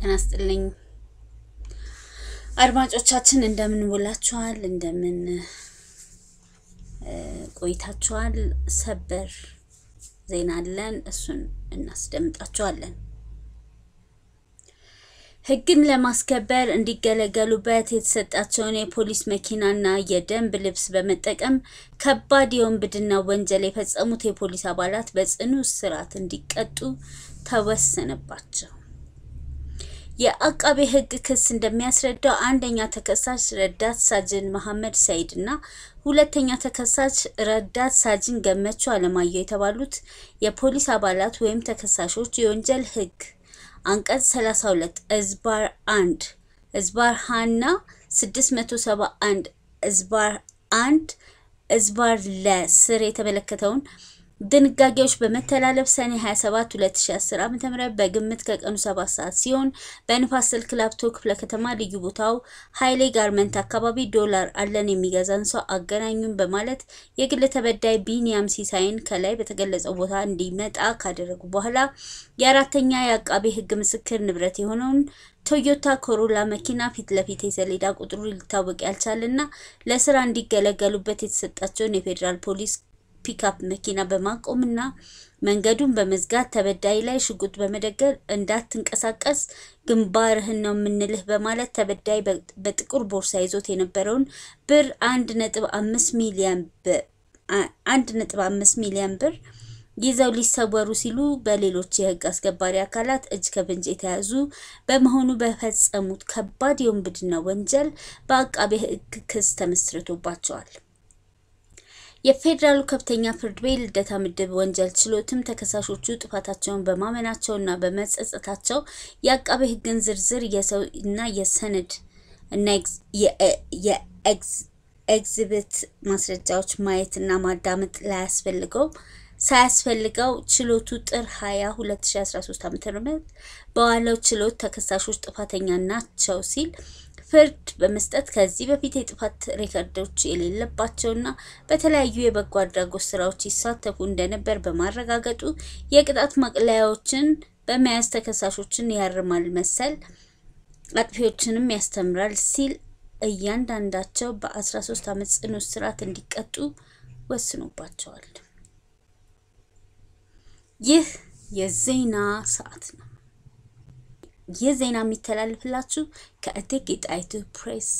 ጤና ስጥልኝ አድማጮቻችን፣ እንደምን ውላችኋል? እንደምን ቆይታችኋል? ሰበር ዜና አለን፣ እሱን እናስደምጣችኋለን። ሕግን ለማስከበር እንዲገለገሉበት የተሰጣቸውን የፖሊስ መኪናና የደንብ ልብስ በመጠቀም ከባድ የወንብድና ወንጀል የፈጸሙት የፖሊስ አባላት በጽኑ እስራት እንዲቀጡ ተወሰነባቸው። የአቃቤ ሕግ ክስ እንደሚያስረዳው አንደኛ ተከሳሽ ረዳት ሳጅን መሐመድ ሰይድ እና ሁለተኛ ተከሳሽ ረዳት ሳጅን ገመቹ አለማየሁ የተባሉት የፖሊስ አባላት ወይም ተከሳሾች የወንጀል ሕግ አንቀጽ 32 እዝባር 1 እዝባር ሃና 671 እዝባር 1 እዝባር ለ ስር የተመለከተውን ድንጋጌዎች በመተላለፍ ሰኔ 27 2010 ዓ.ም በግምት ከቀኑ 7 ሰዓት ሲሆን በንፋስ ስልክ ላፍቶ ክፍለ ከተማ ልዩ ቦታው ኃይሌ ጋርመንት አካባቢ ዶላር አለን የሚገዛን ሰው አገናኙን በማለት የግል ተበዳይ ቢኒያም ሲሳይን ከላይ በተገለጸው ቦታ እንዲመጣ ካደረጉ በኋላ የአራተኛ የአቃቤ ሕግ ምስክር ንብረት የሆነውን ቶዮታ ኮሮላ መኪና ፊት ለፊት የሰሌዳ ቁጥሩ ሊታወቅ ያልቻለና ለስራ እንዲገለገሉበት የተሰጣቸውን የፌዴራል ፖሊስ ፒክአፕ መኪና በማቆምና መንገዱን በመዝጋት ተበዳይ ላይ ሽጉጥ በመደገር እንዳትንቀሳቀስ ግንባርህን ነው የምንልህ በማለት ተበዳይ በጥቁር ቦርሳ ይዞት የነበረውን ብር አንድ ነጥብ አምስት ሚሊዮን አንድ ነጥብ አምስት ሚሊዮን ብር ይዘው ሊሰወሩ ሲሉ በሌሎች የህግ አስከባሪ አካላት እጅ ከፍንጅ የተያዙ በመሆኑ በፈጸሙት ከባድ የውንብድና ወንጀል በአቃቤ ህግ ክስ ተመስርቶባቸዋል። የፌዴራሉ ከፍተኛ ፍርድ ቤት ልደታ ምድብ ወንጀል ችሎትም ተከሳሾቹ ጥፋታቸውን በማመናቸው ና በመጸጸታቸው የአቃቤ ሕግን ዝርዝር የሰው እና የሰነድ እና የኤግዚቢት ማስረጃዎች ማየትና ማዳመጥ ላያስፈልገው ሳያስፈልገው ችሎቱ ጥር 20 2013 ዓ.ም በዋለው ችሎት ተከሳሾች ጥፋተኛ ናቸው ሲል ፍርድ በመስጠት ከዚህ በፊት የጥፋት ሬከርዶች የሌለባቸውና በተለያዩ የበጎ አድራጎት ስራዎች ይሳተፉ እንደነበር በማረጋገጡ የቅጣት መቅለያዎችን በመያዝ ተከሳሾችን ያርማል፣ መሰል አጥፊዎችንም ያስተምራል ሲል እያንዳንዳቸው በ13 ዓመት ጽኑ እስራት እንዲቀጡ ወስኖባቸዋል። ይህ የዜና ሰዓት ነው። ይህ ዜና የሚተላለፍላችሁ ከእቴጌ ጣይቱ ፕሬስ